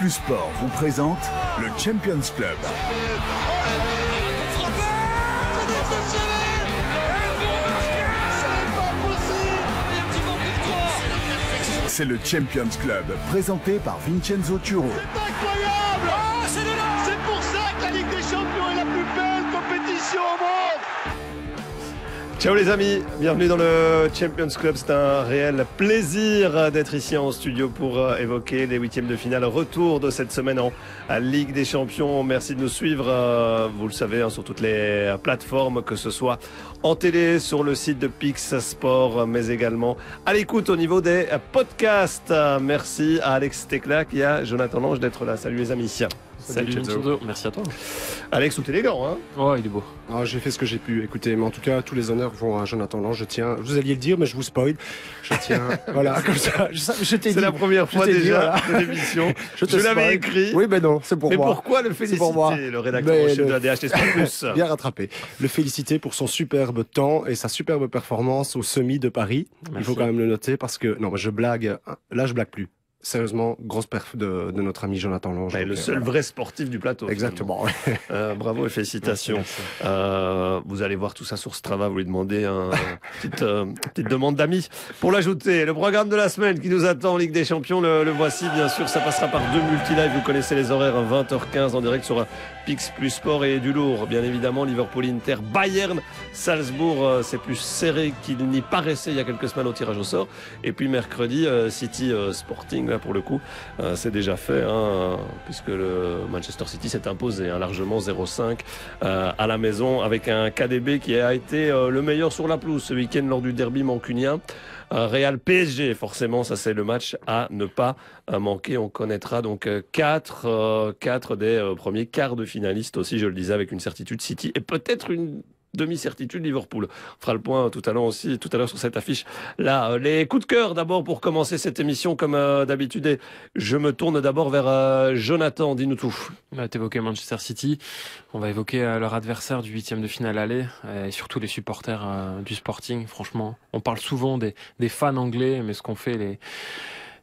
Plus Sport vous présente le Champions Club. C'est le Champions Club présenté par Vincenzo Turo. C'est incroyable ah, C'est pour ça que la Ligue des Champions est la plus belle compétition Ciao les amis, bienvenue dans le Champions Club. C'est un réel plaisir d'être ici en studio pour euh, évoquer les huitièmes de finale retour de cette semaine en Ligue des Champions. Merci de nous suivre, euh, vous le savez, hein, sur toutes les plateformes, que ce soit en télé, sur le site de Pix Sport, mais également à l'écoute au niveau des podcasts. Merci à Alex Teclac et à Jonathan Lange d'être là. Salut les amis. Salut, merci à toi. Alex, tout élégant, hein Oh, il est beau. Ah, j'ai fait ce que j'ai pu, écoutez, mais en tout cas, tous les honneurs vont à Jonathan Lange, je tiens, vous alliez le dire, mais je vous spoil, je tiens, voilà, comme ça, je, t'ai dit. C'est la première fois déjà de l'émission, je, te l'avais écrit. Oui, ben non, c'est pour moi. Mais pourquoi le féliciter, pour moi. le rédacteur en chef de la Plus Bien rattrapé. Le féliciter pour son superbe temps et sa superbe performance au semi de Paris, il faut quand même le noter, parce que, non, je blague, hein. là je blague plus sérieusement, grosse perf de, notre ami Jonathan Lange. Bah, le euh, seul vrai sportif du plateau. Exactement. Euh, bravo et félicitations. Euh, vous allez voir tout ça sur Strava, vous lui demandez une petite, demande d'amis. Pour l'ajouter, le programme de la semaine qui nous attend en Ligue des Champions, le, le voici bien sûr. Ça passera par deux multilives, vous connaissez les horaires, 20h15 hein, en direct sur Pix plus Sport et du lourd. Bien évidemment, Liverpool, Inter, Bayern, Salzbourg, c'est plus serré qu'il n'y paraissait il y a quelques semaines au tirage au sort. Et puis mercredi, City Sporting pour le coup, euh, c'est déjà fait, hein, puisque le Manchester City s'est imposé hein, largement 0-5 euh, à la maison avec un KDB qui a été euh, le meilleur sur la pelouse ce week-end lors du derby mancunien. Real PSG, forcément, ça c'est le match à ne pas manquer. On connaîtra donc 4, des premiers quarts de finalistes aussi, je le disais, avec une certitude City et peut-être une demi-certitude Liverpool. On fera le point tout à l'heure aussi, tout à l'heure sur cette affiche. Là, euh, les coups de cœur d'abord pour commencer cette émission comme euh, d'habitude. je me tourne d'abord vers euh, Jonathan, dis-nous tout. va évoquer Manchester City, on va évoquer leur adversaire du huitième de finale aller et surtout les supporters du Sporting. Franchement, on parle souvent des, des fans anglais, mais ce qu'on fait les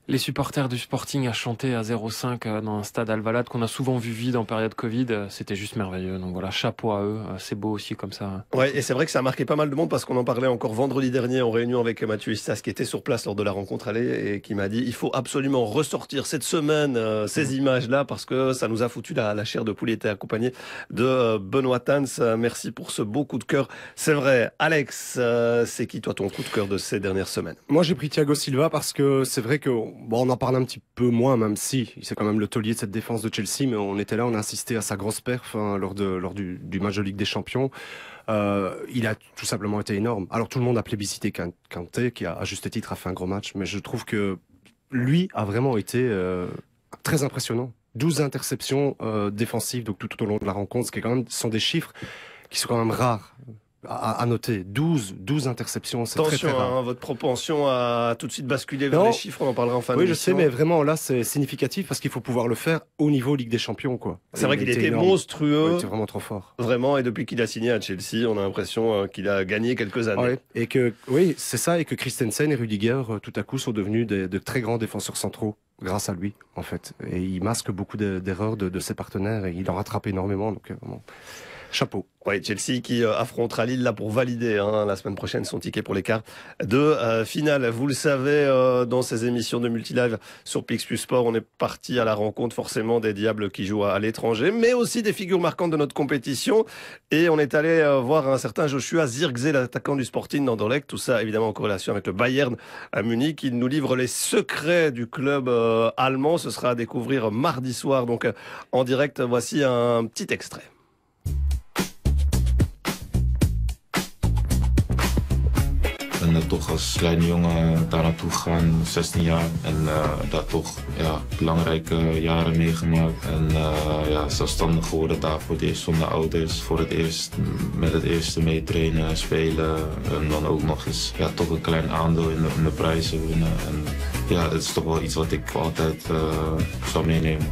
les supporters du Sporting à chanter à 0,5 euh, dans un stade Alvalade qu'on a souvent vu vide en période Covid, euh, c'était juste merveilleux. Donc voilà, chapeau à eux, euh, c'est beau aussi comme ça. Ouais, et c'est vrai que ça a marqué pas mal de monde parce qu'on en parlait encore vendredi dernier en réunion avec Mathieu Issas qui était sur place lors de la rencontre aller et qui m'a dit il faut absolument ressortir cette semaine ces mmh. images-là parce que ça nous a foutu la, chair de poulet. était accompagné de Benoît Tans. Merci pour ce beau coup de cœur. C'est vrai, Alex, c'est qui toi ton coup de cœur de ces dernières semaines Moi j'ai pris Thiago Silva parce que c'est vrai que bon, on en parle un petit peu moins, même si c'est quand même le taulier de cette défense de Chelsea, mais on était là, on a insisté à sa grosse perf hein, lors, de, lors du, match de Ligue des Champions. Euh, il a tout simplement été énorme. Alors tout le monde a plébiscité Kanté, qui a, à juste titre a fait un gros match, mais je trouve que lui a vraiment été euh, très impressionnant. 12 interceptions euh, défensives donc tout, au long de la rencontre, ce qui est quand même, sont des chiffres qui sont quand même rares à, noter, 12, 12 interceptions. C'est très, très hein, votre propension à tout de suite basculer vers les chiffres, on en parlera en fin de Oui, je sais, mais vraiment là, c'est significatif parce qu'il faut pouvoir le faire au niveau Ligue des Champions. quoi. C'est vrai qu'il était, monstrueux. Il était vraiment trop fort. Vraiment, et depuis qu'il a signé à Chelsea, on a l'impression euh, qu'il a gagné quelques années. Et que, oui, c'est ça, et que Christensen et Rudiger, euh, tout à coup, sont devenus de très grands défenseurs centraux grâce à lui, en fait. Et il masque beaucoup d'erreurs de, ses partenaires et il en rattrape énormément. Donc, euh, Chapeau. Oui, Chelsea qui euh, affrontera Lille là pour valider hein, la semaine prochaine son ticket pour les quarts de euh, finale. Vous le savez, euh, dans ces émissions de Multilive sur Plus Sport, on est parti à la rencontre forcément des diables qui jouent à, l'étranger, mais aussi des figures marquantes de notre compétition. Et on est allé voir un certain Joshua Zirkzee, l'attaquant du Sporting d'Anderlecht. Tout ça évidemment en corrélation avec le Bayern à Munich. Il nous livre les secrets du club allemand. Ce sera à découvrir mardi soir, donc en direct. Voici un petit extrait. toch als kleine jongen daar naartoe gaan, 16 jaar. En eh, daar toch ja, belangrijke jaren meegemaakt. En eh, ja, zelfstandig geworden daar voor het eerst zonder ouders. Voor het eerst met het eerste mee trainen, spelen. En dan ook nog eens ja, toch een klein aandeel in de, prijzen winnen. En ja, het is toch wel iets wat ik altijd uh, eh, zal meenemen.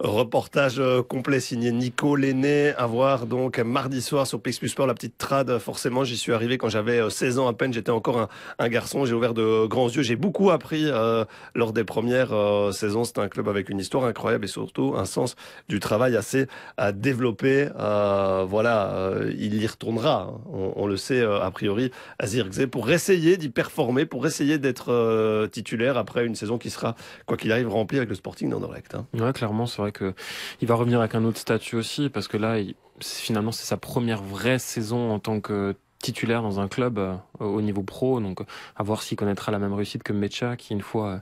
Reportage euh, complet signé Nico Lenné Avoir voir donc mardi soir sur PXP Sport, la petite trad. Forcément, j'y suis arrivé quand j'avais 16 euh, ans à peine. J'étais encore un, garçon. J'ai ouvert de grands yeux. J'ai beaucoup appris euh, lors des premières saisons. C'est un club avec une histoire incroyable et surtout un sens du travail assez à développer. voilà, il y retournera. Hein. On, le sait a priori à Zirgze pour essayer d'y performer, pour essayer d'être titulaire après une saison qui sera, quoi qu'il arrive, remplie avec le Sporting d'Anderlecht. Hein. Ouais, clairement, c'est vrai qu'il que il va revenir avec un autre statut aussi, parce que là, finalement, c'est sa première vraie saison en tant que titulaire dans un club euh, au niveau pro, donc à voir s'il connaîtra la même réussite que Mecha, qui une fois euh,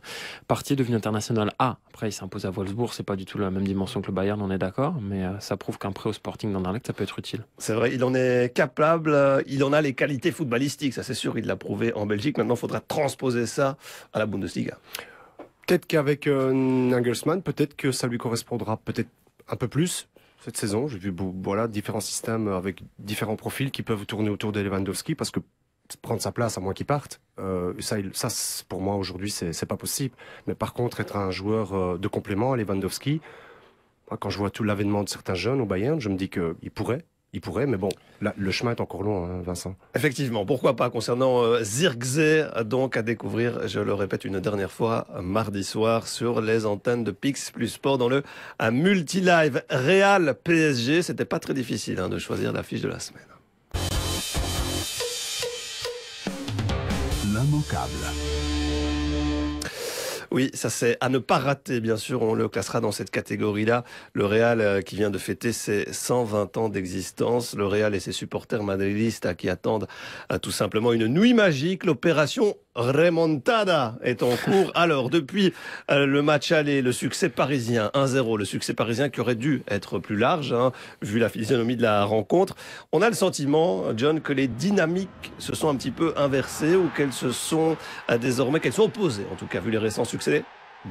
parti est devenu international A. après, il s'impose à Wolfsburg, c'est pas du tout la même dimension que le Bayern, on est d'accord, mais euh, ça prouve qu'un prêt au Sporting d'Anderlecht, ça peut être utile. C'est vrai, il en est capable, il en a les qualités footballistiques, ça c'est sûr, il l'a prouvé en Belgique. Maintenant, il faudra transposer ça à la Bundesliga. Peut-être qu'avec euh, peut-être que ça lui correspondra peut-être un peu plus cette saison. J'ai vu voilà, différents systèmes avec différents profils qui peuvent tourner autour de Lewandowski parce que prendre sa place à moins qu'il parte, euh, ça, ça pour moi aujourd'hui, c'est pas possible. Mais par contre, être un joueur euh, de complément à Lewandowski, quand je vois tout l'avènement de certains jeunes au Bayern, je me dis qu'il pourrait il pourrait, mais bon, le chemin est encore long, hein, Vincent. Effectivement, pourquoi pas Concernant euh, donc à découvrir, je le répète une dernière fois, mardi soir sur les antennes de Pix plus Sport dans le un multi-live Real PSG. C'était pas très difficile hein, de choisir l'affiche de la semaine. Oui, ça c'est à ne pas rater, bien sûr. On le classera dans cette catégorie-là. Le Real euh, qui vient de fêter ses 120 ans d'existence. Le Real et ses supporters madridistes qui attendent euh, tout simplement une nuit magique. L'opération Remontada est en cours. Alors, depuis euh, le match aller, le succès parisien 1-0, le succès parisien qui aurait dû être plus large, hein, vu la physionomie de la rencontre, on a le sentiment, John, que les dynamiques se sont un petit peu inversées ou qu'elles se sont désormais, qu'elles sont opposées, en tout cas, vu les récents succès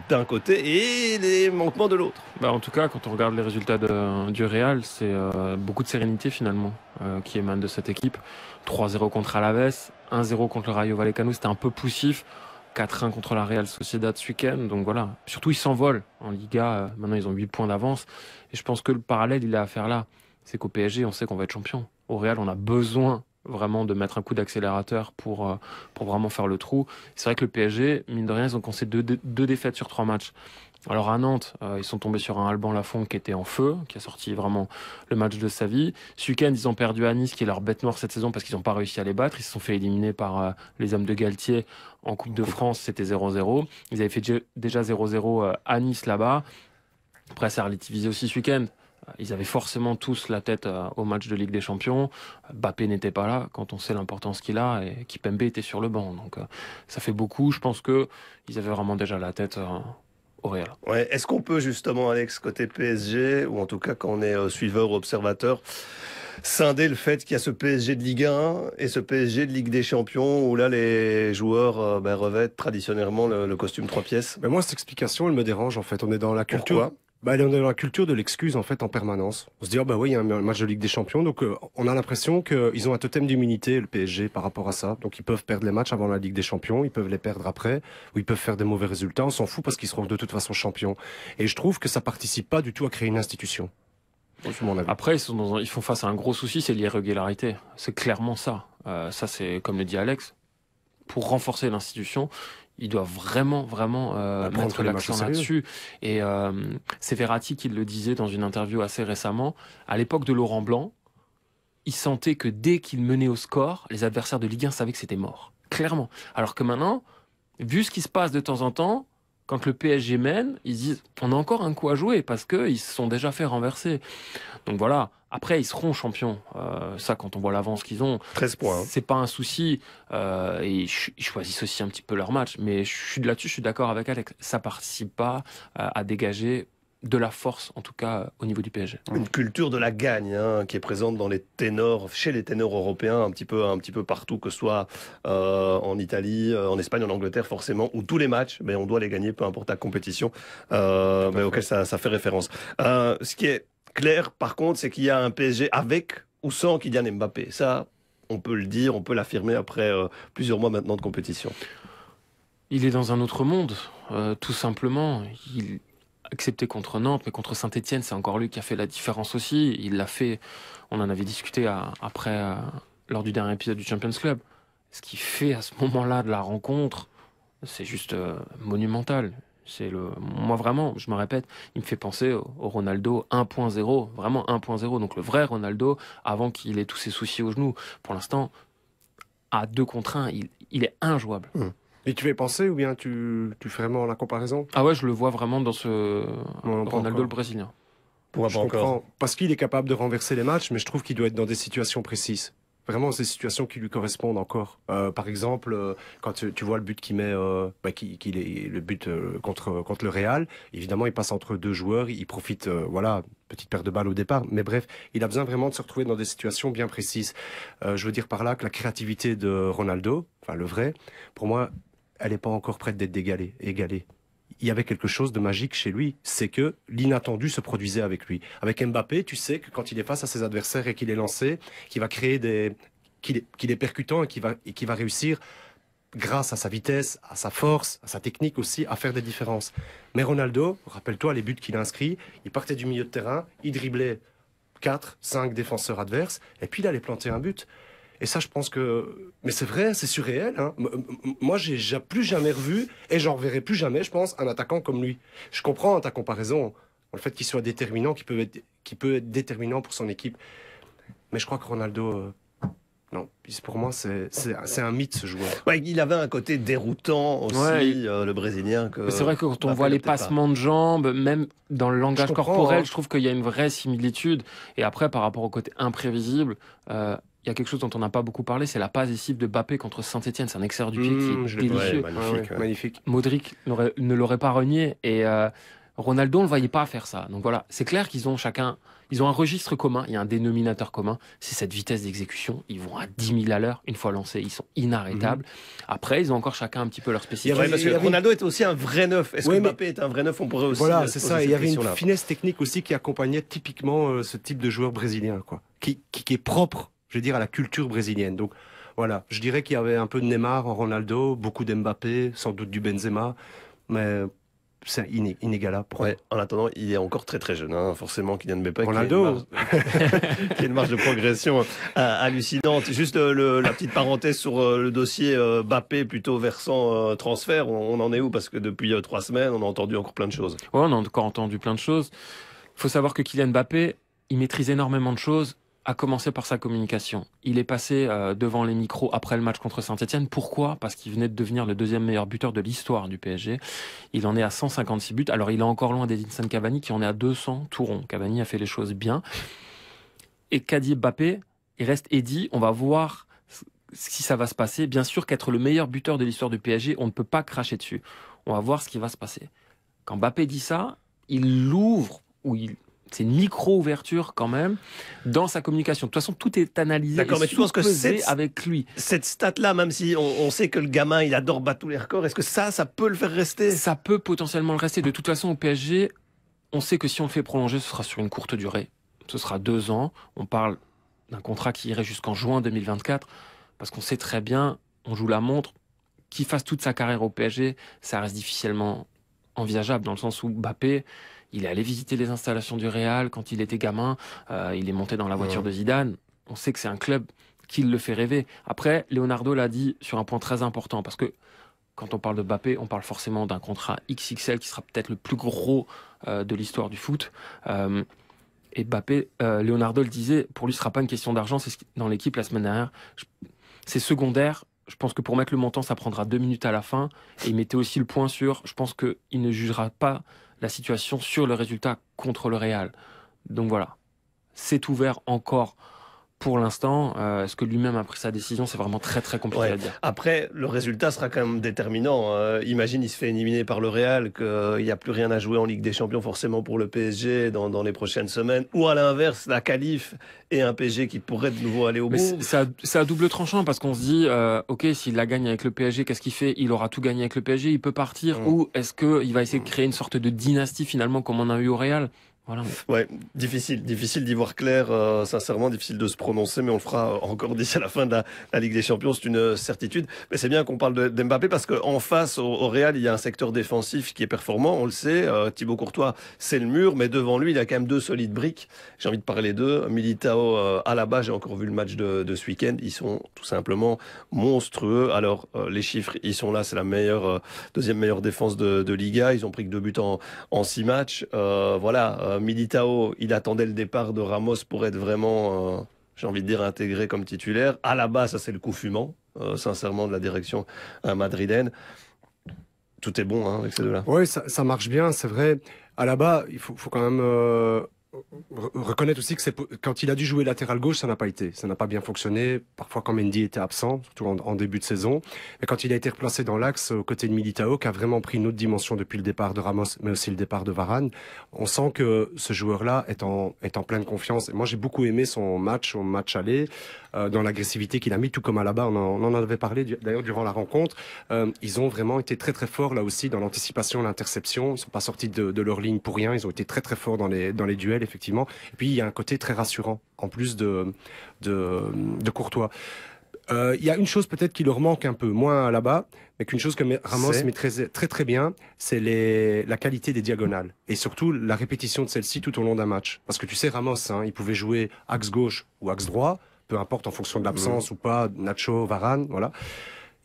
d'un côté et les manquements de l'autre. Bah en tout cas, quand on regarde les résultats du Real, c'est euh, beaucoup de sérénité finalement euh, qui émane de cette équipe. 3-0 contre Alaves, 1-0 contre le Rayo Vallecano, c'était un peu poussif. 4-1 contre la Real Sociedad ce week-end. Donc voilà, surtout ils s'envolent en Liga. Euh, maintenant, ils ont 8 points d'avance. Et je pense que le parallèle, il a à faire là. C'est qu'au PSG, on sait qu'on va être champion. Au Real, on a besoin vraiment de mettre un coup d'accélérateur pour, euh, pour vraiment faire le trou. C'est vrai que le PSG, mine de rien, ils ont concédé deux, défaites sur trois matchs. Alors à Nantes, euh, ils sont tombés sur un Alban Lafont qui était en feu, qui a sorti vraiment le match de sa vie. Ce week-end, ils ont perdu à Nice, qui est leur bête noire cette saison parce qu'ils n'ont pas réussi à les battre. Ils se sont fait éliminer par euh, les hommes de Galtier en Coupe de France, c'était 0-0. Ils avaient fait déjà 0-0 à Nice là-bas. Après, ça a relativisé aussi ce week-end. Ils avaient forcément tous la tête euh, au match de Ligue des Champions. Bappé n'était pas là quand on sait l'importance qu'il a et Kipembe était sur le banc. Donc euh, ça fait beaucoup. Je pense que ils avaient vraiment déjà la tête euh, au Real. est-ce qu'on peut justement, Alex, côté PSG, ou en tout cas quand on est suiveur ou observateur, scinder le fait qu'il y a ce PSG de Ligue 1 et ce PSG de Ligue des Champions où là les joueurs ben, revêtent traditionnellement le, costume trois pièces. Mais moi cette explication elle me dérange en fait. On est dans la culture bah, on est dans la culture de l'excuse en fait en permanence. On se dit oh, bah oui il y a un match de Ligue des Champions donc euh, on a l'impression qu'ils ont un totem d'immunité le PSG par rapport à ça. Donc ils peuvent perdre les matchs avant la Ligue des Champions, ils peuvent les perdre après ou ils peuvent faire des mauvais résultats. On s'en fout parce qu'ils seront de toute façon champions. Et je trouve que ça participe pas du tout à créer une institution. Après ils, font face à un gros souci c'est l'irrégularité. C'est clairement ça. Euh, ça c'est comme le dit Alex. Pour renforcer l'institution, il doit vraiment, vraiment euh, bah, mettre l'accent là-dessus. Et euh, c'est Verratti qui le disait dans une interview assez récemment. À l'époque de Laurent Blanc, il sentait que dès qu'il menait au score, les adversaires de Ligue 1 savaient que c'était mort. Clairement. Alors que maintenant, vu ce qui se passe de temps en temps, quand le PSG mène, ils disent on a encore un coup à jouer parce qu'ils se sont déjà fait renverser. Donc voilà, après, ils seront champions. Euh, ça, quand on voit l'avance qu'ils ont, 13 points. Hein. C'est pas un souci. Euh, et ils, choisissent aussi un petit peu leur match. Mais je suis là-dessus, je suis d'accord avec Alex. Ça participe pas euh, à, dégager de la force, en tout cas au niveau du PSG. Une culture de la gagne hein, qui est présente dans les chez les ténors européens, un petit peu, un petit peu partout, que ce soit en Italie, en Espagne, en Angleterre, forcément, où tous les matchs, mais on doit les gagner, peu importe la compétition euh, auquel ça, fait référence. ce qui est clair, par contre, c'est qu'il y a un PSG avec ou sans Kylian Mbappé. Ça, on peut le dire, on peut l'affirmer après euh, plusieurs mois maintenant de compétition. Il est dans un autre monde, euh, tout simplement. Il, accepté contre Nantes, mais contre Saint-Etienne, c'est encore lui qui a fait la différence aussi. Il l'a fait, on en avait discuté après, euh, lors du dernier épisode du Champions Club. Ce qu'il fait à ce moment-là de la rencontre, c'est juste monumental. C'est le, moi vraiment, je me répète, il me fait penser au, Ronaldo 1.0, vraiment 1.0. Donc le vrai Ronaldo avant qu'il ait tous ses soucis au genou. Pour l'instant, à deux contre 1, il, est injouable. Hum. Et tu fais penser ou bien tu, tu fais vraiment la comparaison Ah ouais, je le vois vraiment dans ce Ronaldo le Brésilien. je pas encore Parce qu'il est capable de renverser les matchs, mais je trouve qu'il doit être dans des situations précises vraiment ces situations qui lui correspondent encore. Euh, par exemple, euh, quand tu, vois le but qu'il met, euh, bah, qui, le but contre contre le Real, évidemment, il passe entre deux joueurs, il profite, voilà, petite paire de balles au départ. Mais bref, il a besoin vraiment de se retrouver dans des situations bien précises. je veux dire par là que la créativité de Ronaldo, enfin le vrai, pour moi, elle n'est pas encore prête d'être égalée il y avait quelque chose de magique chez lui, c'est que l'inattendu se produisait avec lui. Avec Mbappé, tu sais que quand il est face à ses adversaires et qu'il est lancé, qu'il va créer des, qu'il est, percutant et qu'il va, et va réussir grâce à sa vitesse, à sa force, à sa technique aussi, à faire des différences. Mais Ronaldo, rappelle-toi les buts qu'il inscrit. il partait du milieu de terrain, il driblait 4, 5 défenseurs adverses, et puis il allait planter un but. Et ça, je pense que. Mais c'est vrai, c'est surréel. Hein. Moi, j'ai plus jamais revu, et j'en reverrai plus jamais, je pense, un attaquant comme lui. Je comprends ta comparaison, le fait qu'il soit déterminant, qu'il peut, être, peut être déterminant pour son équipe. Mais je crois que Ronaldo. Euh, non, pour moi, c'est un mythe ce joueur. Ouais, il avait un côté déroutant aussi, euh, le Brésilien. C'est vrai que quand on voit les passements de jambes, même dans le langage corporel, hein. je trouve qu'il y a une vraie similitude. Et après, par rapport au côté imprévisible, euh, il y a quelque chose dont on n'a pas beaucoup parlé, c'est la passe décisive de Bappé contre Saint-Etienne. C'est un extérieur du pied qui est délicieux. magnifique, Modric ne l'aurait pas renié et euh, Ronaldo, ne le voyait pas faire ça. Donc voilà, c'est clair qu'ils ont chacun, ils ont un registre commun, il y a un dénominateur commun, c'est cette vitesse d'exécution. Ils vont à 10 000 à l'heure, une fois lancés, ils sont inarrêtables. Mmh. Après, ils ont encore chacun un petit peu leur spécificité. Ronaldo est aussi un vrai neuf. Est-ce que Mbappé est un vrai neuf On pourrait aussi. Voilà, c'est ça. Il y avait une finesse technique aussi qui accompagnait typiquement euh, ce type de joueur brésilien, quoi, qui est propre je veux dire, à la culture brésilienne. Donc voilà, je dirais qu'il y avait un peu de Neymar en Ronaldo, beaucoup d'Mbappé, sans doute du Benzema, mais c'est inégalable. Ouais, en attendant, il est encore très très jeune, hein. forcément, Kylian Mbappé. Ronaldo Qui a une marge de progression euh, hallucinante. Juste euh, la petite parenthèse sur euh, le dossier Mbappé plutôt versant transfert, on, en est où Parce que depuis trois semaines, on a entendu encore plein de choses. Ouais, on a encore entendu plein de choses. Il faut savoir que Kylian Mbappé, il maîtrise énormément de choses a commencer par sa communication. Il est passé euh, devant les micros après le match contre Saint-Etienne. Pourquoi Parce qu'il venait de devenir le deuxième meilleur buteur de l'histoire du PSG. Il en est à 156 buts. Alors il est encore loin d'Edinson Cavani qui en est à 200 tout rond. Cavani a fait les choses bien. Et Kadi Mbappé, il reste Eddy. On va voir si ça va se passer. Bien sûr qu'être le meilleur buteur de l'histoire du PSG, on ne peut pas cracher dessus. On va voir ce qui va se passer. Quand Mbappé dit ça, il l'ouvre ou il c'est une micro-ouverture quand même dans sa communication. De toute façon, tout est analysé. D'accord, mais tu que avec lui. Cette stat-là, même si on, sait que le gamin, il adore battre tous les records, est-ce que ça, ça peut le faire rester Ça peut potentiellement le rester. De toute façon, au PSG, on sait que si on le fait prolonger, ce sera sur une courte durée. Ce sera deux ans. On parle d'un contrat qui irait jusqu'en juin 2024 parce qu'on sait très bien, on joue la montre. Qu'il fasse toute sa carrière au PSG, ça reste difficilement envisageable dans le sens où Mbappé, il est allé visiter les installations du Real quand il était gamin. Euh, il est monté dans la voiture de Zidane. On sait que c'est un club qui le fait rêver. Après, Leonardo l'a dit sur un point très important parce que quand on parle de Bappé, on parle forcément d'un contrat XXL qui sera peut-être le plus gros euh, de l'histoire du foot. Euh, et Mbappé, Leonardo le disait, pour lui, ce ne sera pas une question d'argent. C'est dans l'équipe la semaine dernière. C'est secondaire. Je pense que pour mettre le montant, ça prendra deux minutes à la fin. Et il mettait aussi le point sur. Je pense qu'il ne jugera pas la situation sur le résultat contre le Real. Donc voilà, c'est ouvert encore pour l'instant, euh, ce que lui-même a pris sa décision C'est vraiment très très compliqué à dire. Après, le résultat sera quand même déterminant. Hein. imagine, il se fait éliminer par le Real, qu'il n'y a plus rien à jouer en Ligue des Champions forcément pour le PSG dans, les prochaines semaines, ou à l'inverse, la qualif et un PSG qui pourrait de nouveau aller au bout. C'est à, double tranchant parce qu'on se dit, euh, ok, s'il la gagne avec le PSG, qu'est-ce qu'il fait Il aura tout gagné avec le PSG, il peut partir, mmh. ou est-ce qu'il va essayer de créer une sorte de dynastie finalement comme on a eu au Real Ouais, difficile, difficile d'y voir clair, euh, sincèrement, difficile de se prononcer, mais on le fera encore d'ici à la fin de la, Ligue des Champions, c'est une certitude. Mais c'est bien qu'on parle d'Mbappé parce qu'en face, au, Real, il y a un secteur défensif qui est performant, on le sait. Euh, Thibaut Courtois, c'est le mur, mais devant lui, il a quand même deux solides briques. J'ai envie de parler d'eux. Militao euh, à la base, j'ai encore vu le match de, ce week-end. Ils sont tout simplement monstrueux. Alors, les chiffres, ils sont là, c'est la meilleure, deuxième meilleure défense de, Liga. Ils ont pris que deux buts en, en six matchs. voilà euh, Militao, il attendait le départ de Ramos pour être vraiment, euh, j'ai envie de dire, intégré comme titulaire. À la base, ça c'est le coup fumant, euh, sincèrement, de la direction à madrilène. Tout est bon hein, avec ces deux-là. Oui, ça, marche bien, c'est vrai. À la bas, il faut quand même reconnaître aussi que quand il a dû jouer latéral gauche, ça n'a pas été. Ça n'a pas bien fonctionné. Parfois, quand Mendy était absent, surtout en, début de saison. Et quand il a été replacé dans l'axe, aux côtés de Militao, qui a vraiment pris une autre dimension depuis le départ de Ramos, mais aussi le départ de Varane, on sent que ce joueur-là est en, est en pleine confiance. Et moi, j'ai beaucoup aimé son match, son match aller, euh, dans l'agressivité qu'il a mis, tout comme à là-bas. On, en avait parlé d'ailleurs durant la rencontre. Euh, ils ont vraiment été très, très forts là aussi dans l'anticipation, l'interception. Ils ne sont pas sortis de, leur ligne pour rien. Ils ont été très, très forts dans les, dans les duels effectivement. Et puis, il y a un côté très rassurant, en plus de, de, Courtois. Euh, il y a une chose peut-être qui leur manque un peu moins là-bas, mais qu'une chose que Ramos met très très bien, c'est la qualité des diagonales et surtout la répétition de celle-ci tout au long d'un match. Parce que tu sais, Ramos, hein, il pouvait jouer axe gauche ou axe droit, peu importe en fonction de mm. l'absence ou pas, Nacho, Varane, voilà.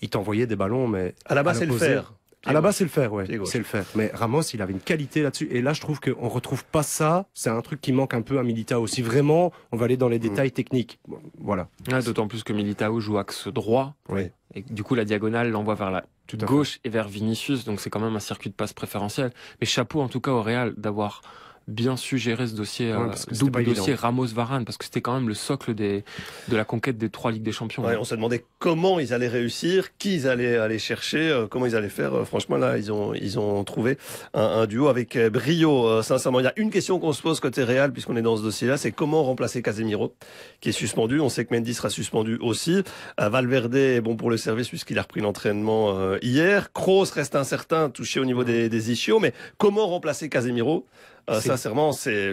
Il t'envoyait des ballons, mais à la base, c'est le fer à la base, c'est le faire, ouais. C'est le faire. Mais Ramos, il avait une qualité là-dessus. Et là, je trouve qu'on retrouve pas ça. C'est un truc qui manque un peu à Militao. Si vraiment, on va aller dans les mm. détails techniques. voilà. Ah, d'autant plus que Militao joue axe droit. Oui. Et du coup, la diagonale l'envoie vers la gauche et vers Vinicius. Donc, c'est quand même un circuit de passe préférentiel. Mais chapeau, en tout cas, au Real, d'avoir bien suggérer ce dossier, euh, double dossier Ramos-Varane, parce que c'était quand même le socle des, de la conquête des trois Ligues des Champions. Ouais, on se demandait comment ils allaient réussir, qui ils allaient aller chercher, euh, comment ils allaient faire. Euh, franchement, là, ils ont, ils ont trouvé un, un duo avec brio, sincèrement. Il y a une question qu'on se pose côté Real, puisqu'on est dans ce dossier-là, c'est comment remplacer Casemiro, qui est suspendu. On sait que Mendy sera suspendu aussi. Valverde est bon pour le service, puisqu'il a repris l'entraînement hier. Kroos reste incertain, touché au niveau des, des ischios. Mais comment remplacer Casemiro euh, sincèrement, c'est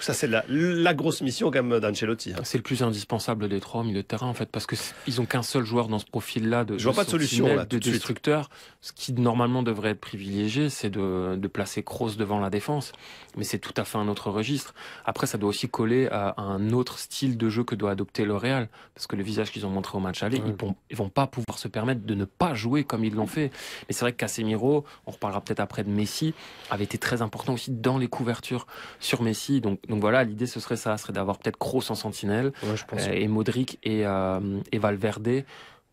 ça c'est la, grosse mission quand même d'Ancelotti. Hein. C'est le plus indispensable des trois au de terrain en fait parce que ils ont qu'un seul joueur dans ce profil-là de, Je pas de solution de, destructeur. Ce qui normalement devrait être privilégié, c'est de, placer Kroos devant la défense, mais c'est tout à fait un autre registre. Après, ça doit aussi coller à, un autre style de jeu que doit adopter le Real parce que le visage qu'ils ont montré au match aller, ouais. ils, ils vont pas pouvoir se permettre de ne pas jouer comme ils l'ont fait. Mais c'est vrai que Casemiro, on reparlera peut-être après de Messi, avait été très important aussi dans les coups sur Messi. Donc, donc voilà, l'idée ce serait ça, ce serait d'avoir peut-être Kroos en sentinelle euh, et Modric et, euh, et Valverde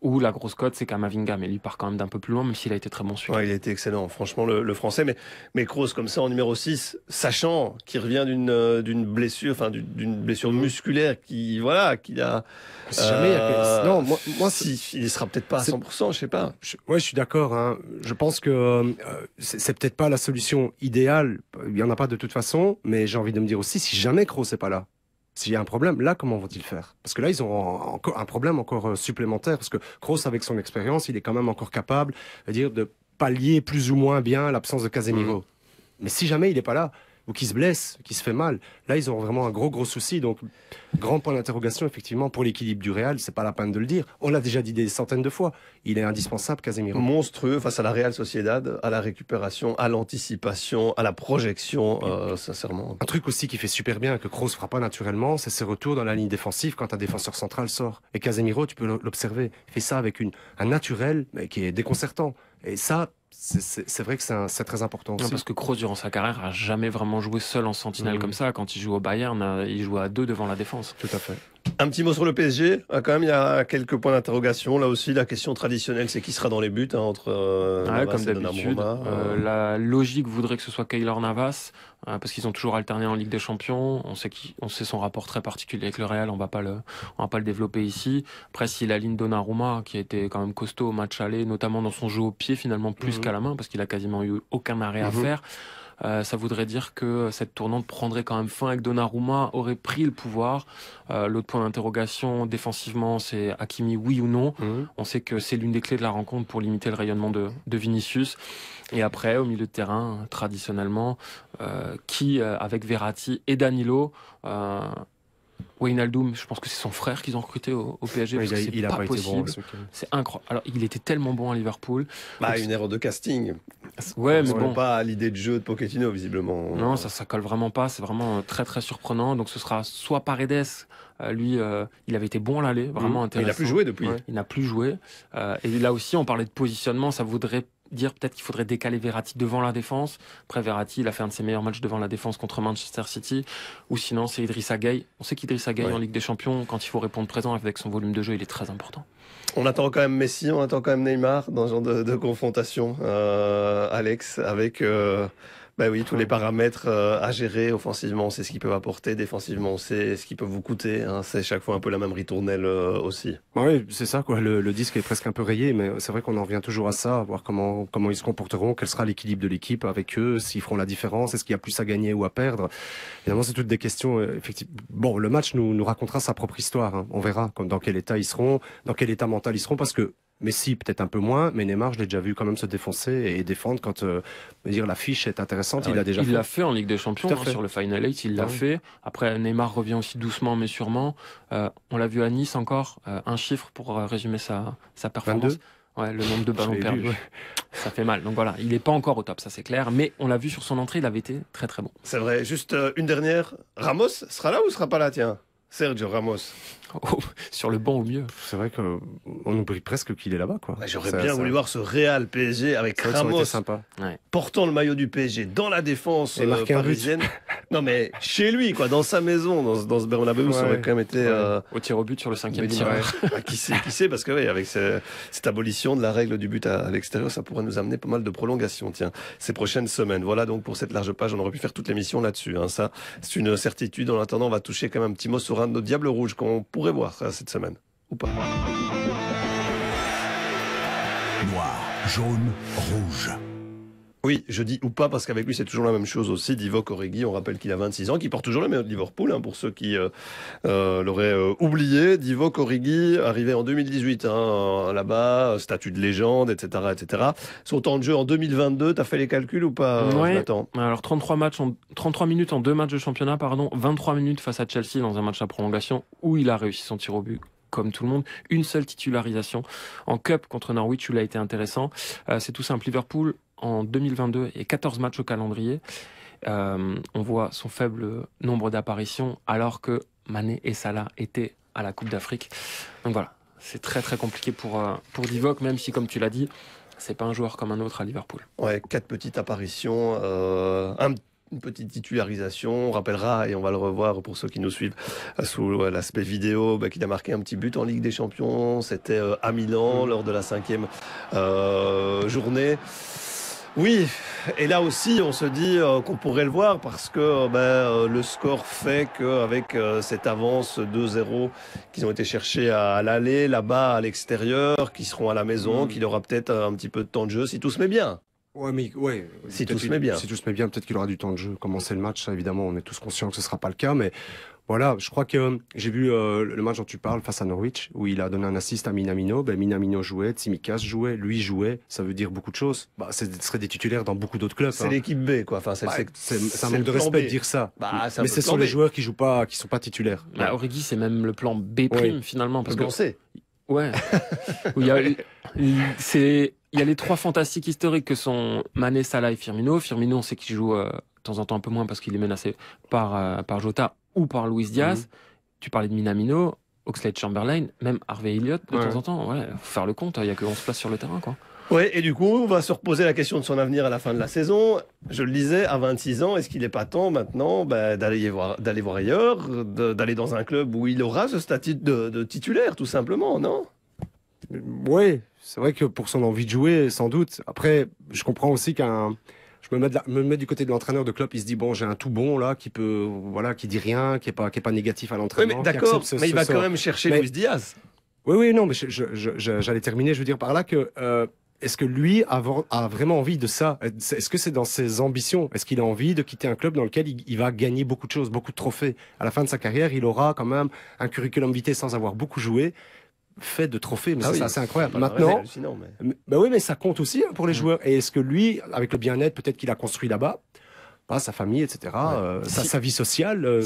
ou la grosse cote, c'est Kamavinga, mais lui part quand même d'un peu plus loin, même s'il a été très bon sur. il a été excellent, franchement, le, français. Mais, mais Kroos, comme ça, en numéro 6, sachant qu'il revient d'une euh, d'une blessure, enfin d'une blessure mm. musculaire qui, voilà, qu'il a. Euh, non, moi, moi si, il sera peut-être pas à 100%, je sais pas. ouais, je suis d'accord. Hein. Je pense que euh, c'est peut-être pas la solution idéale. Il y en a pas de toute façon, mais j'ai envie de me dire aussi, si jamais Kroos n'est pas là, s'il y a un problème, là, comment vont-ils faire Parce que là, ils ont encore un problème encore euh, supplémentaire, parce que Kroos, avec son expérience, il est quand même encore capable de, euh, dire, de pallier plus ou moins bien l'absence de Casemiro. Mhm. Mais si jamais il n'est pas là, ou qui se blesse, qui se fait mal. Là, ils ont vraiment un gros, gros souci. Donc, grand point d'interrogation, effectivement, pour l'équilibre du Real. C'est pas la peine de le dire. On l'a déjà dit des centaines de fois. Il est indispensable, Casemiro. Monstrueux face à la Real Sociedad, à la récupération, à l'anticipation, à la projection, euh, sincèrement. Un truc aussi qui fait super bien, que Kroos fera pas naturellement, c'est ses retours dans la ligne défensive quand un défenseur central sort. Et Casemiro, tu peux l'observer, fait ça avec une, un naturel mais qui est déconcertant. Et ça, c'est vrai que c'est très important. Non, parce que Kroos, durant sa carrière, a jamais vraiment joué seul en sentinelle mmh. comme ça. Quand il joue au Bayern, euh, il joue à deux devant la défense. Tout à fait. Un petit mot sur le PSG. Ah, quand même, il y a quelques points d'interrogation. Là aussi, la question traditionnelle, c'est qui sera dans les buts hein, entre euh, Navas comme et Donnarumma. Euh, la logique voudrait que ce soit Kaylor Navas. Euh, parce qu'ils ont toujours alterné en Ligue des Champions. On sait, sait son rapport très particulier avec le Real, on ne va pas le développer ici. Après, si la ligne Donnarumma, qui a été quand même costaud au match aller, notamment dans son jeu au pied, finalement plus mhm. qu'à la main, parce qu'il a quasiment eu aucun arrêt à mhm. faire. Euh, ça voudrait dire que cette tournante prendrait quand même fin avec Donnarumma, aurait pris le pouvoir. Euh, l'autre point d'interrogation défensivement, c'est Hakimi, oui ou non. Mhm. On sait que c'est l'une des clés de la rencontre pour limiter le rayonnement de Vinicius. Et après, au milieu de terrain, traditionnellement, euh, qui, euh, avec Verratti et Danilo, euh, Wijnaldum, je pense que c'est son frère qu'ils ont recruté au, PSG. il, que a, pas, été possible. c'est incroyable. Alors, il était tellement bon à Liverpool. Bah, une erreur de casting. Ouais, mais bon. Pas à l'idée de jeu de Pochettino, visiblement. Non, ça, ça colle vraiment pas. C'est vraiment euh, très, très surprenant. Donc, ce sera soit Paredes. lui, il avait été bon l'aller, vraiment mm. intéressant. Il n'a plus joué depuis. Il n'a plus joué. et là aussi, on parlait de positionnement. Ça voudrait dire peut-être qu'il faudrait décaler Verratti devant la défense. Après, Verratti, il a fait un de ses meilleurs matchs devant la défense contre Manchester City. Ou sinon, c'est Idrissa Gueye. On sait qu'Idrissa Gueye en Ligue des Champions, quand il faut répondre présent avec son volume de jeu, il est très important. On attend quand même Messi, on attend quand même Neymar dans ce genre de, confrontation, euh, Alex, avec... Euh, bah oui, tous les paramètres euh, à gérer. Offensivement, c'est ce qu'ils peuvent apporter. Défensivement, c'est ce qu'ils peuvent vous coûter. Hein. C'est chaque fois un peu la même ritournelle euh, aussi. Bah oui, c'est ça. Quoi. Le, disque est presque un peu rayé, mais c'est vrai qu'on en revient toujours à ça, voir comment, comment ils se comporteront, quel sera l'équilibre de l'équipe avec eux, s'ils feront la différence, est-ce qu'il y a plus à gagner ou à perdre. Évidemment, c'est toutes des questions. Euh, effectivement. Bon, le match nous, nous racontera sa propre histoire. Hein. On verra dans quel état ils seront, dans quel état mental ils seront, parce que Messi peut-être un peu moins, mais Neymar, je l'ai déjà vu quand même se défoncer et défendre quand euh, dire la fiche est intéressante. Ah il l'a déjà. Il l'a fait en Ligue des Champions hein, sur le Final eight, il l'a ah fait. Après, Neymar revient aussi doucement mais sûrement. Euh, on l'a vu à Nice encore. Euh, un chiffre pour euh, résumer sa, performance. 22 Ouais, le nombre de ballons perdus. Ça fait mal. Donc voilà, il n'est pas encore au top, ça c'est clair. Mais on l'a vu sur son entrée, il avait été très très bon. C'est vrai. Juste une dernière. Ramos sera là ou sera pas là, tiens Sergio Ramos. sur le banc au mieux. C'est vrai qu'on euh, oublie presque qu'il est là-bas. quoi. J'aurais bien voulu voir ce Real PSG avec Ramos sympa. portant le maillot du PSG dans la défense euh, parisienne. non mais chez lui, quoi, dans sa maison, dans, dans ce Bernabéu, ça aurait quand même été... Euh, au tir au but sur le cinquième tir. Ah, qui, sait, qui sait, parce que avec cette abolition de la règle du but à, l'extérieur, ça pourrait nous amener pas mal de prolongations tiens, ces prochaines semaines. Voilà donc pour cette large page, on aurait pu faire toute l'émission là-dessus. Hein. Ça, c'est une certitude. En attendant, on va toucher quand même un petit mot sur un de nos diables rouges qu'on pourrait pourrait voir cette semaine, ou pas. Noir, jaune, rouge. Oui, je dis ou pas, parce qu'avec lui, c'est toujours la même chose aussi. Divo Origi, on rappelle qu'il a 26 ans, qui porte toujours le maillot de Liverpool, hein, pour ceux qui euh, euh, l'auraient euh, oublié. Divo Origi, arrivé en 2018, hein, là-bas, statut de légende, etc., etc. Son temps de jeu en 2022, t'as fait les calculs ou pas, ouais. Alors, 33, matchs en, 33 minutes en deux matchs de championnat, pardon, 23 minutes face à Chelsea dans un match à prolongation où il a réussi son tir au but comme tout le monde, une seule titularisation. En Cup contre Norwich, où il a été intéressant. Euh, c'est tout simple. Liverpool, en 2022, et 14 matchs au calendrier. Euh, on voit son faible nombre d'apparitions, alors que Mané et Salah étaient à la Coupe d'Afrique. Donc voilà, c'est très très compliqué pour, euh, pour Divock, même si, comme tu l'as dit, c'est pas un joueur comme un autre à Liverpool. Ouais, quatre petites apparitions, euh, un une petite titularisation. On rappellera, et on va le revoir pour ceux qui nous suivent euh, sous euh, l'aspect vidéo, Qui bah, qu'il a marqué un petit but en Ligue des Champions. C'était euh, à Milan mm. lors de la cinquième journée. Oui, et là aussi, on se dit qu'on pourrait le voir parce que ben, le score fait qu'avec cette avance 2-0 qu'ils ont été cherchés à, l'aller, là-bas, à l'extérieur, qu'ils seront à la maison, mm. qu'il aura peut-être un petit peu de temps de jeu si tout se met bien. Ouais, mais ouais. Si tout se met bien. Si tout se met bien, peut-être qu'il aura du temps de jeu. Commencer le match, évidemment, on est tous conscients que ce ne sera pas le cas, mais voilà, je crois que euh, j'ai vu euh, le match dont tu parles face à Norwich, où il a donné un assist à Minamino. Ben, Minamino jouait, Tsimikas jouait, lui jouait. Ça veut dire beaucoup de choses. Bah, ce serait des titulaires dans beaucoup d'autres clubs. C'est hein. l'équipe B, quoi. Enfin, c'est, bah, un manque de respect de dire ça. Bah, mais ce sont les joueurs qui jouent pas, qui sont pas titulaires. Bah, c'est même le plan B prime finalement, parce, parce qu'on sait. Ouais. c'est il y a les trois fantastiques historiques que sont Mané, Salah et Firmino. Firmino, on sait qu'il joue euh, de temps en temps un peu moins parce qu'il est menacé par, euh, par Jota ou par Luis Diaz. Mhm. Tu parlais de Minamino, Oxlade Chamberlain, même Harvey Elliott de temps en temps. faire le compte, hein, il n'y a que se places sur le terrain. quoi. Oui, et du coup, on va se reposer la question de son avenir à la fin de la saison. Je le disais, à 26 ans, est-ce qu'il n'est pas temps maintenant bah, d'aller voir, d'aller voir ailleurs, d'aller dans un club où il aura ce statut de titulaire, tout simplement, non oui, c'est vrai que pour son envie de jouer, sans doute. Après, je comprends aussi qu'un. Je me mets, du côté de l'entraîneur de club, Il se dit bon, j'ai un tout bon là qui peut, voilà, qui dit rien, qui est pas, qui est pas négatif à l'entraînement. Oui, d'accord, mais il va quand même chercher Luis Diaz. Oui, oui, non, mais j'allais terminer. Je veux dire par là que. Euh, est-ce que lui a, vraiment envie de ça Est-ce que c'est dans ses ambitions Est-ce qu'il a envie de quitter un club dans lequel il, va gagner beaucoup de choses, beaucoup de trophées À la fin de sa carrière, il aura quand même un curriculum vitae sans avoir beaucoup joué fait de trophées. Mais ah c'est incroyable. Maintenant, mais... Bah oui, mais ça compte aussi hein, pour les mm. joueurs. Et est-ce que lui, avec le bien-être peut-être qu'il a construit là-bas, bah, sa famille, etc. Euh, sa, vie sociale, euh,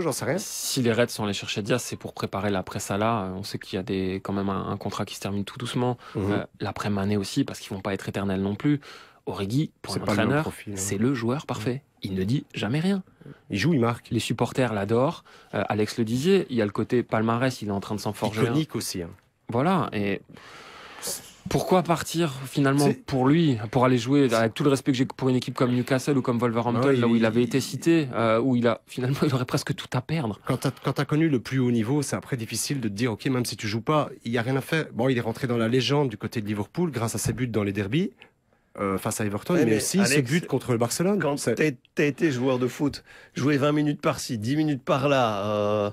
j'en sais rien. Si les Reds sont allés chercher Diaz, c'est pour préparer l'après sala On sait qu'il y a des, quand même un, contrat qui se termine tout doucement. Mhm. Euh, l'après Mané aussi, parce qu'ils vont pas être éternels non plus. Origi, pour entraîneur hein. c'est le joueur parfait il ne dit jamais rien. Il joue, il marque. Les supporters l'adorent. Euh, Alex le disait, il y a le côté palmarès, il est en train de s'en forger. Iconique aussi. Hein. Voilà. Et pourquoi partir finalement pour lui, pour aller jouer avec tout le respect que j'ai pour une équipe comme Newcastle ou comme Wolverhampton, là où il avait été cité, euh, où il a finalement il aurait presque tout à perdre. Quand tu as, connu le plus haut niveau, c'est après difficile de te dire ok même si tu joues pas, il y a rien à faire. Bon, il est rentré dans la légende du côté de Liverpool grâce à ses buts dans les derbies. Euh, face à Everton, mais, aussi ce but contre le Barcelone. Quand tu as, été joueur de foot, jouer 20 minutes par-ci, 10 minutes par-là, euh,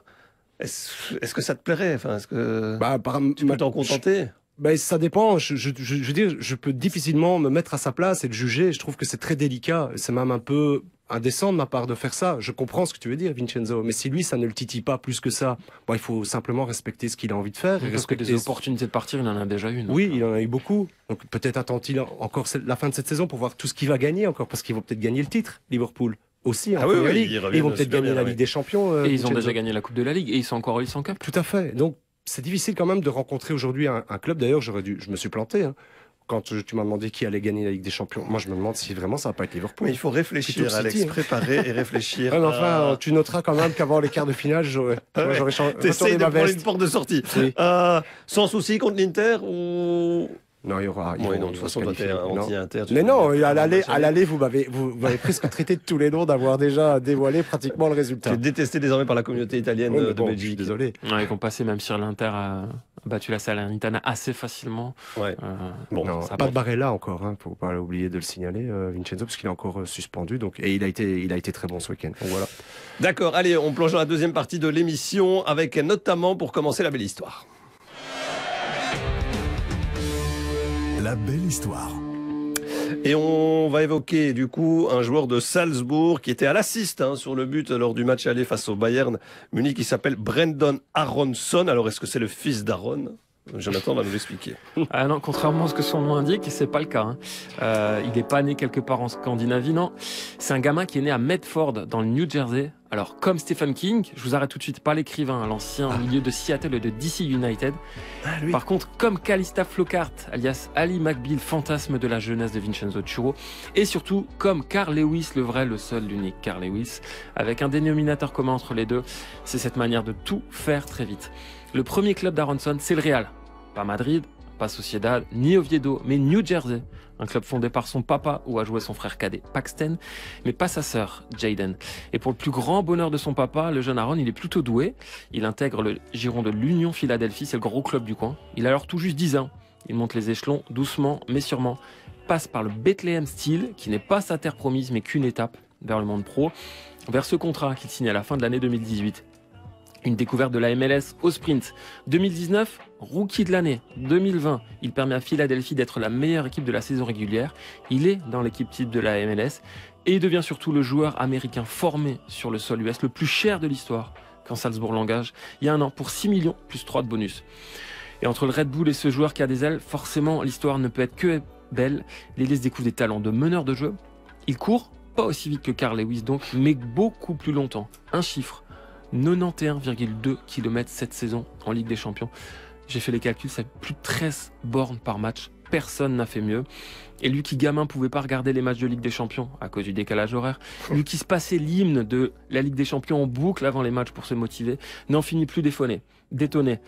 est-ce que ça te plairait enfin, Est-ce que bah, tu peux t'en contenter ben, ça dépend. Je, je, veux dire, je peux difficilement me mettre à sa place et le juger. Je trouve que c'est très délicat. C'est même un peu indécent de ma part de faire ça. Je comprends ce que tu veux dire, Vincenzo. Mais si lui, ça ne le titille pas plus que ça, bon, il faut simplement respecter ce qu'il a envie de faire. Et parce que des opportunités de partir, il en a déjà une. Oui, il en euh, a eu beaucoup. Donc peut-être attend-il encore la fin de cette saison pour voir tout ce qu'il va gagner encore, parce qu'il vont peut-être gagner le titre, Liverpool aussi ah oui, oui, Ils, vont peut-être gagner la Ligue des Champions. Euh, et ils ont déjà gagné la Coupe de la Ligue et ils sont encore en 100 Cup. Tout à fait. Donc c'est difficile quand même de rencontrer aujourd'hui un, club. D'ailleurs, j'aurais dû, je me suis planté. Hein quand tu m'as demandé qui allait gagner la Ligue des Champions, moi je me demande si vraiment ça va pas être Liverpool. Mais il faut réfléchir, Alex, hein. préparer et réfléchir. enfin, tu noteras quand même qu'avant les quarts de finale, j'aurais changé. T'essayes de prendre une porte de sortie. Euh, sans souci contre l'Inter ou non, il y aura. Oui, non, de toute façon, anti-inter. Mais non, à l'aller, vous m'avez, presque traité de tous les noms d'avoir déjà dévoilé pratiquement le résultat. Tu détesté désormais par la communauté italienne de Belgique. désolé. ils vont passer, même sur l'Inter a euh, battu la Salernitana assez facilement. Ouais. Euh, bon, pas de là encore, pour hein, faut pas oublier de le signaler, euh, Vincenzo, parce qu'il est encore suspendu. Donc, et il a été, il a été très bon ce week-end. voilà. D'accord. Allez, on plonge dans la deuxième partie de l'émission avec notamment pour commencer la belle histoire. belle histoire. Et on va évoquer du coup un joueur de Salzbourg qui était à l'assiste hein, sur le but lors du match aller face au Bayern Munich qui s'appelle Brendan Aronson. Alors est-ce que c'est le fils d'Aaron Jonathan va nous expliquer. Ah non, contrairement à ce que son nom indique, c'est pas le cas. Hein. Euh, il n'est pas né quelque part en Scandinavie, non. C'est un gamin qui est né à Medford, dans le New Jersey. Alors, comme Stephen King, je vous arrête tout de suite, pas l'écrivain, hein, l'ancien ah. milieu de Seattle et de DC United. Ah, Par contre, comme Calista Flockhart, alias Ali McBeal, fantasme de la jeunesse de Vincenzo Churro, et surtout comme Carl Lewis, le vrai, le seul, l'unique Carl Lewis, avec un dénominateur commun entre les deux, c'est cette manière de tout faire très vite. Le premier club d'Aronson, c'est le Real. Pas Madrid, pas Sociedad, ni Oviedo, mais New Jersey, un club fondé par son papa où a joué son frère cadet Paxton, mais pas sa sœur Jaden. Et pour le plus grand bonheur de son papa, le jeune Aaron, il est plutôt doué. Il intègre le giron de l'Union Philadelphie, c'est le gros club du coin. Il a alors tout juste 10 ans. Il monte les échelons doucement mais sûrement, passe par le Bethlehem Steel, qui n'est pas sa terre promise mais qu'une étape vers le monde pro, vers ce contrat qu'il signe à la fin de l'année 2018. Une découverte de la MLS au sprint. 2019, rookie de l'année. 2020, il permet à Philadelphie d'être la meilleure équipe de la saison régulière. Il est dans l'équipe type de la MLS et devient surtout le joueur américain formé sur le sol US le plus cher de l'histoire quand Salzbourg l'engage il y a un an pour 6 millions plus 3 de bonus. Et entre le Red Bull et ce joueur qui a des ailes, forcément l'histoire ne peut être que belle. se découvre des talents de meneur de jeu. Il court, pas aussi vite que Carl Lewis donc, mais beaucoup plus longtemps. Un chiffre, 91,2 km cette saison en Ligue des Champions. J'ai fait les calculs, c'est plus de 13 bornes par match. Personne n'a fait mieux. Et lui qui gamin pouvait pas regarder les matchs de Ligue des Champions à cause du décalage horaire, lui qui se passait l'hymne de la Ligue des Champions en boucle avant les matchs pour se motiver, n'en finit plus d'étonner.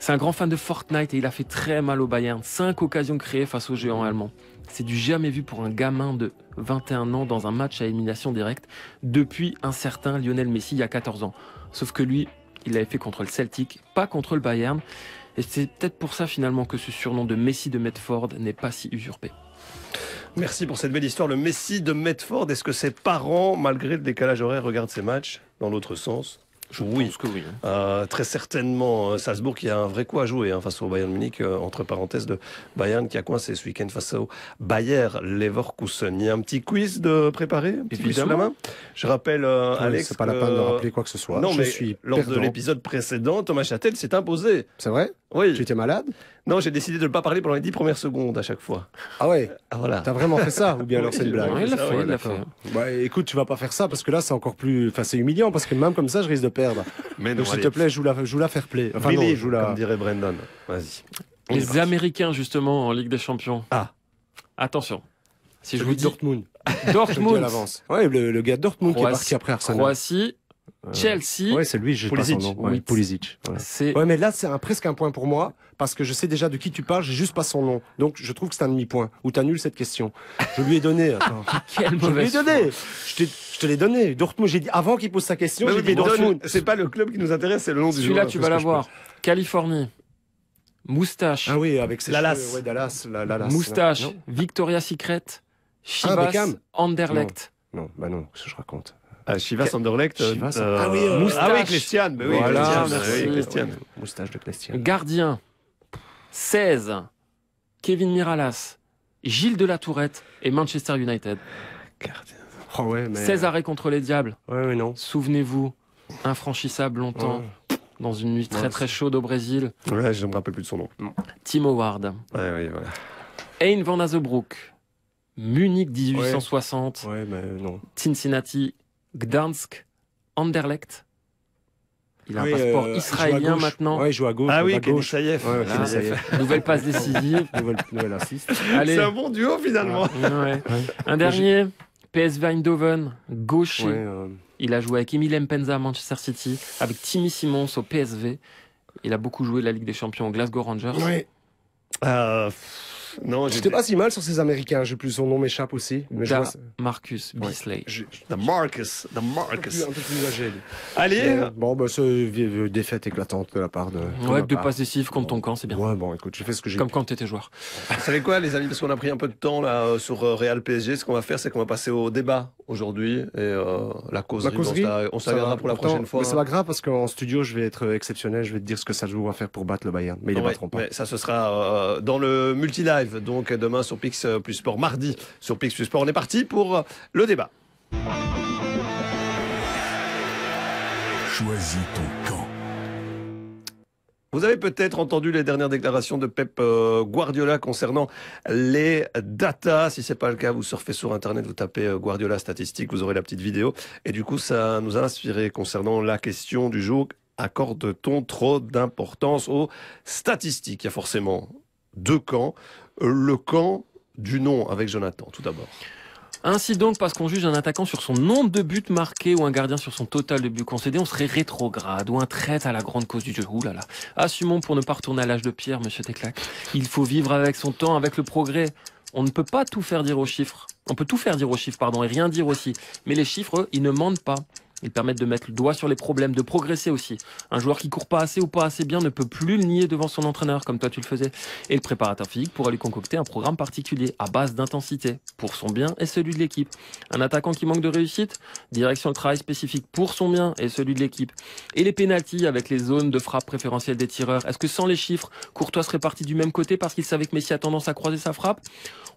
C'est un grand fan de Fortnite et il a fait très mal au Bayern. Cinq occasions créées face aux géants allemands. C'est du jamais vu pour un gamin de 21 ans dans un match à élimination directe depuis un certain Lionel Messi il y a 14 ans. Sauf que lui, il l'avait fait contre le Celtic, pas contre le Bayern. Et c'est peut-être pour ça finalement que ce surnom de Messi de Medford n'est pas si usurpé. Merci pour cette belle histoire. Le Messi de Medford, est-ce que ses parents, malgré le décalage horaire, regardent ses matchs dans l'autre sens oui. Hein. Euh, très certainement, euh, Salzbourg qui a un vrai coup à jouer hein, face au Bayern Munich, euh, entre parenthèses, de Bayern qui a coincé ce week-end face au Bayer Leverkusen. Il y a un petit quiz de préparer, un petit la main. Je rappelle, euh, Alex. C'est pas la peine de rappeler quoi que ce soit. Non, Je suis lors de l'épisode précédent, Thomas Châtel s'est imposé. C'est vrai Oui. Tu étais malade non, j'ai décidé de ne pas parler pendant les 10 premières secondes à chaque fois. Ah ouais ah, Voilà. T'as vraiment fait ça Ou bien alors c'est une blague Il l'a fait, il l'a fait. Bah écoute, tu vas pas faire ça parce que là c'est encore plus. Enfin, c'est humiliant parce que même comme ça, je risque de perdre. Mais non, Donc s'il te plaît, joue la, joue la fair play. Enfin, Billy, non, joue Comme dirait Brendan. Vas-y. Les Américains, justement, en Ligue des Champions. Ah. Attention. Si je vous Dortmund. Dortmund. Ouais, le, gars gars Dortmund qui est parti après Arsenal. Croatie, euh, Chelsea. oui c'est lui, je Pulisic. Pas son mais là, c'est presque un point pour moi, parce que je sais déjà de qui tu parles, j'ai juste pas son nom. Donc, je trouve que c'est un demi-point, ou t'annules cette question. Je lui ai donné. je lui ai donné. Je, te l'ai donné. Dortmund, j'ai dit, avant qu'il pose sa question, j'ai dit Dortmund. C'est pas le club qui nous intéresse, c'est le nom du Celui-là, tu vas l'avoir. Californie. Moustache. Ah oui, avec ses Dallas, la, Moustache. Victoria Secret. Ah, Chivas. Anderlecht. Non. bah non, ce que je raconte. Ah, Shiva Sanderlecht. Euh, euh, ah oui, oui, Moustache de Christian. Gardien. 16. Kevin Miralas. Gilles de la Tourette et Manchester United. Gardien. 16 ah euh, arrêts contre les diables. Souvenez-vous, infranchissable longtemps. Dans une nuit très très chaude au Brésil. Ouais, je peu plus de son nom. Tim Howard. Ouais, Ayn hein Van Azebroek. Munich 1860. Ouais, mais non. Cincinnati Gdansk, Anderlecht. Il a un passeport euh, israélien maintenant. Ouais, il joue à gauche. Ah oui, gauche. Ah, nouvelle passe décisive. nouvelle, assiste. C'est un bon duo finalement. un dernier, PSV Eindhoven, gaucher. Euh. Il a joué avec Emile Mpenza à Manchester City, avec Timmy Simons au PSV. Il a beaucoup joué la Ligue des Champions au Glasgow Rangers. Euh... Non, j'étais pas si mal sur ces Américains. J'ai plus son nom m'échappe aussi. Marcus Bisley. The Marcus, Marcus. Allez. Euh, bon, bah, une défaite éclatante de la part de. Ouais, deux passes décisives contre ton camp, c'est bien. Ouais, bon, écoute, j'ai fait ce que j'ai. Comme quand étais joueur. Vous savez quoi, les amis, parce qu'on a pris un peu de temps là euh, sur euh, Real PSG. Ce qu'on va faire, c'est qu'on va passer au débat aujourd'hui et la cause. La causerie, on verra pour la prochaine fois. Mais c'est pas grave parce qu'en studio, je vais être exceptionnel. Je vais te dire ce que ça on va faire pour battre le Bayern. Mais ils ne le battront pas. ça, ce sera dans le multi live donc demain sur Pix euh, Plus Sport, mardi sur Pix Plus Sport. On est parti pour euh, le débat. Choisis ton camp. Vous avez peut-être entendu les dernières déclarations de Pep euh, Guardiola concernant les data. Si c'est pas le cas, vous surfez sur Internet, vous tapez Guardiola Statistique, vous aurez la petite vidéo. Et du coup, ça nous a inspiré concernant la question du jour. Accorde-t-on trop d'importance aux statistiques Il y a forcément deux camps le camp du non avec Jonathan, tout d'abord. Ainsi donc, parce qu'on juge un attaquant sur son nombre de buts marqués ou un gardien sur son total de buts concédés, on serait rétrograde ou un traite à la grande cause du jeu. Ouh là là. Assumons pour ne pas retourner à l'âge de pierre, monsieur Teclac. Il faut vivre avec son temps, avec le progrès. On ne peut pas tout faire dire aux chiffres. On peut tout faire dire aux chiffres, pardon, et rien dire aussi. Mais les chiffres, ils ne mentent pas. Ils permettent de mettre le doigt sur les problèmes, de progresser aussi. Un joueur qui court pas assez ou pas assez bien ne peut plus le nier devant son entraîneur, comme toi tu le faisais. Et le préparateur physique pourra lui concocter un programme particulier, à base d'intensité, pour son bien et celui de l'équipe. Un attaquant qui manque de réussite, direction de travail spécifique pour son bien et celui de l'équipe. Et les pénalties avec les zones de frappe préférentielles des tireurs. Est-ce que sans les chiffres, Courtois serait parti du même côté parce qu'il savait que Messi a tendance à croiser sa frappe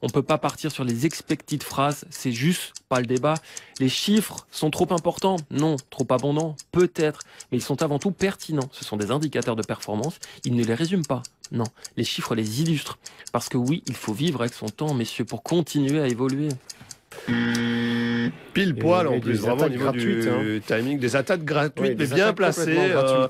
On peut pas partir sur les expected phrases, c'est juste pas le débat. Les chiffres sont trop importants non, trop abondants Peut-être, mais ils sont avant tout pertinents. Ce sont des indicateurs de performance, ils ne les résument pas. Non, les chiffres les illustrent. Parce que oui, il faut vivre avec son temps, messieurs, pour continuer à évoluer. Pile poil en plus, vraiment au niveau du hein. timing, des attaques gratuites mais bien placées. Euh,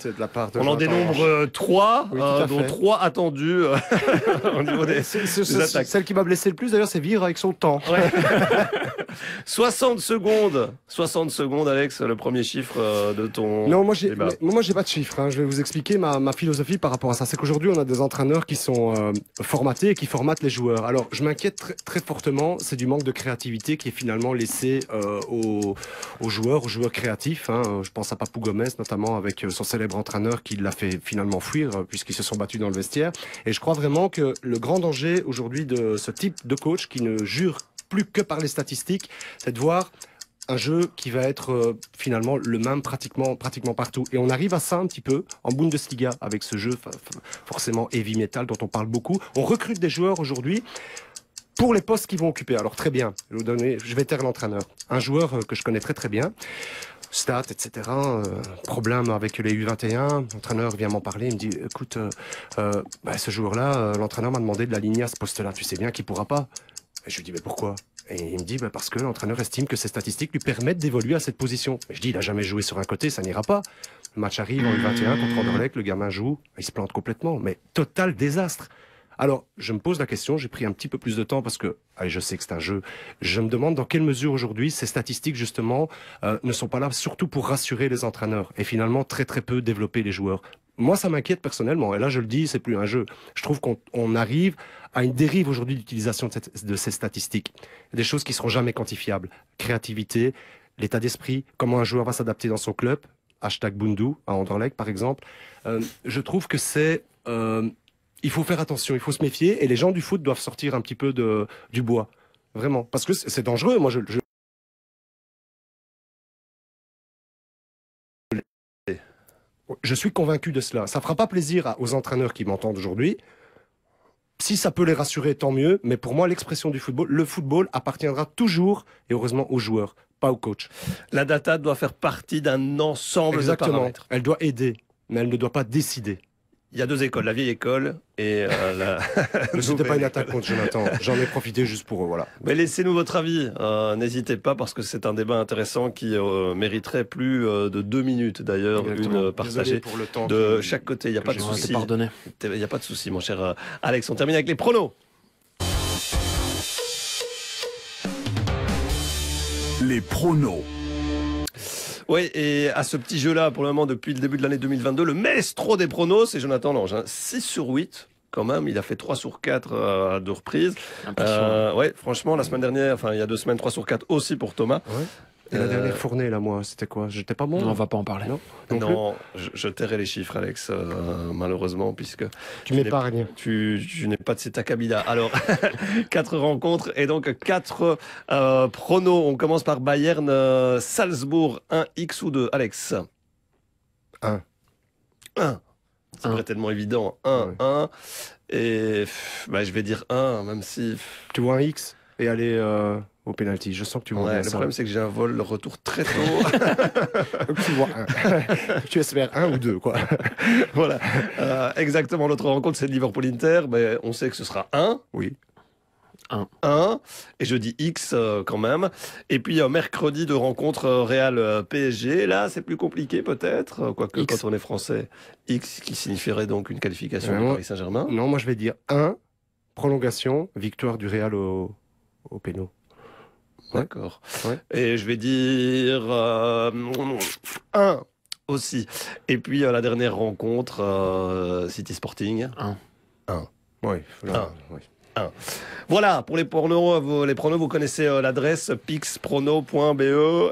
on en dénombre euh, trois, euh, dont trois attendues Celle qui m'a blessé le plus d'ailleurs, c'est vivre avec son temps. 60 secondes, 60 secondes, Alex, le premier chiffre de ton. Non, moi j'ai, moi j'ai pas de chiffre. Hein. Je vais vous expliquer ma, philosophie par rapport à ça. C'est qu'aujourd'hui, on a des entraîneurs qui sont formatés et qui formatent les joueurs. Alors, je m'inquiète très, fortement. C'est du manque de créativité qui est finalement laissé. Euh, aux, joueurs, aux joueurs créatifs. Hein. Je pense à Papou Gomez notamment avec euh, son célèbre entraîneur qui l'a fait finalement fuir euh, puisqu'ils se sont battus dans le vestiaire. Et je crois vraiment que le grand danger aujourd'hui de ce type de coach qui ne jure plus que par les statistiques, c'est de voir un jeu qui va être finalement le même pratiquement, pratiquement partout. Et on arrive à ça un petit peu en Bundesliga avec ce jeu forcément heavy metal dont on parle beaucoup. On recrute des joueurs aujourd'hui pour les postes qu'ils vont occuper. Alors très bien, je, vais je vais taire l'entraîneur. Un joueur euh, que je connais très très bien, stats, etc. Euh, problème avec les U21. L'entraîneur vient m'en parler. Il me dit, écoute, euh, bah, ce jour-là, l'entraîneur m'a demandé de l'aligner à ce poste-là. Tu sais bien qu'il pourra pas. Et je lui dis, mais pourquoi Et il me dit, bah, parce que l'entraîneur estime que ses statistiques lui permettent d'évoluer à cette position. je dis, il n'a jamais joué sur un côté, ça n'ira pas. Le match arrive en U21 contre Anderlecht, le gamin joue, il se plante complètement. Mais total désastre. Alors, je me pose la question, j'ai pris un petit peu plus de temps parce que ah, je sais que c'est un jeu. Je me demande dans quelle mesure aujourd'hui ces statistiques, justement, euh, ne sont pas là surtout pour rassurer les entraîneurs et finalement très très peu développer les joueurs. Moi, ça m'inquiète personnellement. Et là, je le dis, c'est plus un jeu. Je trouve qu'on arrive à une dérive aujourd'hui d'utilisation de, ces statistiques. Des choses qui seront jamais quantifiables. Créativité, l'état d'esprit, comment un joueur va s'adapter dans son club. Hashtag Bundu à Anderlecht, par exemple. Euh, je trouve que c'est euh, il faut faire attention, il faut se méfier et les gens du foot doivent sortir un petit peu de, du bois. Vraiment. Parce que c'est dangereux. Moi, je, je... je suis convaincu de cela. Ça ne fera pas plaisir aux entraîneurs qui m'entendent aujourd'hui. Si ça peut les rassurer, tant mieux. Mais pour moi, l'expression du football, le football appartiendra toujours et heureusement aux joueurs, pas aux coachs. La data doit faire partie d'un ensemble Exactement. de paramètres. Elle doit aider, mais elle ne doit pas décider il y a deux écoles, la vieille école et euh, Ne la. C'était pas une attaque contre Jonathan. J'en ai profité juste pour eux, voilà. Mais laissez-nous votre avis. Hein. N'hésitez pas parce que c'est un débat intéressant qui euh, mériterait plus euh, de deux minutes d'ailleurs, une partagée de chaque côté. Il n'y a pas de souci. Il n'y a pas de souci, mon cher Alex. On termine avec les pronos. Les pronos. Oui, et à ce petit jeu-là, pour le moment, depuis le début de l'année 2022, le maestro des pronos, c'est Jonathan Lange. 6 hein. sur 8 quand même. Il a fait 3 sur 4 euh, à deux reprises. Euh, ouais, franchement, la semaine dernière, enfin, il y a deux semaines, 3 sur 4 aussi pour Thomas. Ouais la dernière euh, fournée, là, moi, c'était quoi J'étais pas bon On va pas en parler. Non, non, je, tairai les chiffres, Alex, euh, malheureusement, puisque. Tu m'épargnes. Tu, tu n'es pas de cet acabit Alors, quatre rencontres et donc quatre euh, pronos. On commence par Bayern, Salzbourg, 1x ou 2, Alex 1. 1. C'est pas tellement évident. 1, 1. Ah et bah, je vais dire 1, même si. Tu vois un X et aller au pénalty. Je sens que tu vois Le problème, c'est que j'ai un vol le retour très tôt. tu vois un. tu espères un ou deux, quoi. voilà. Euh, exactement. L'autre rencontre, c'est Liverpool-Inter. Mais on sait que ce sera un. Oui. 1. 1. Et je dis X euh, quand même. Et puis mercredi de rencontre réal euh, Real PSG. Là, c'est plus compliqué peut-être, quoique quand on est français, X qui signifierait donc une qualification du Paris Saint-Germain. Non, moi je vais dire 1, prolongation, victoire du Real au, au D'accord. Et je vais dire 1 euh, un aussi. Et puis euh, la dernière rencontre, euh, City Sporting. Un. Un. Oui. un. Voilà, pour les pronos, vous, les pronos, vous connaissez l'adresse pixprono.be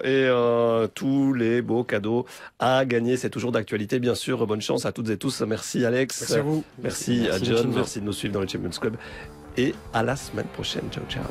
et tous les beaux cadeaux à gagner. C'est toujours d'actualité, bien sûr. Bonne chance à toutes et tous. Merci Alex. Merci à vous. Merci, à John. Merci de nous suivre dans le Champions Club. Et à la semaine prochaine. Ciao, ciao.